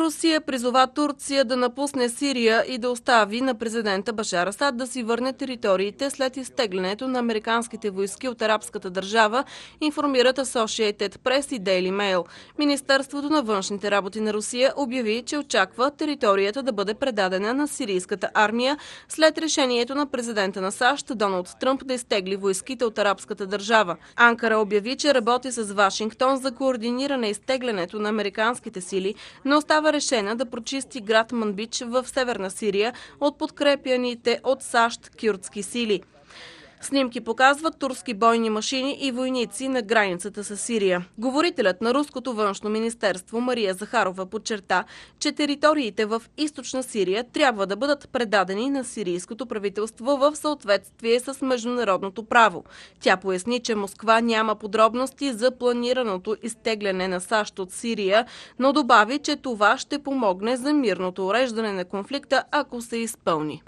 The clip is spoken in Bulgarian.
Русия призова Турция да напусне Сирия и да остави на президента Башар Асад да си върне териториите след изтеглянето на американските войски от арабската държава, информират Associated Press и Daily Mail. Министерството на външните работи на Русия обяви, че очаква територията да бъде предадена на сирийската армия след решението на президента на САЩ Доналд Тръмп да изтегли войските от арабската държава. Анкара обяви, че работи с Вашингтон за координиране изтеглянето на американските сили, но остава държава решена да прочисти град Манбич в северна Сирия от подкрепяните от САЩ кюрдски сили. Снимки показват турски бойни машини и войници на границата с Сирия. Говорителят на Руското външно министерство Мария Захарова подчерта, че териториите в източна Сирия трябва да бъдат предадени на сирийското правителство в съответствие с международното право. Тя поясни, че Москва няма подробности за планираното изтегляне на САЩ от Сирия, но добави, че това ще помогне за мирното уреждане на конфликта, ако се изпълни.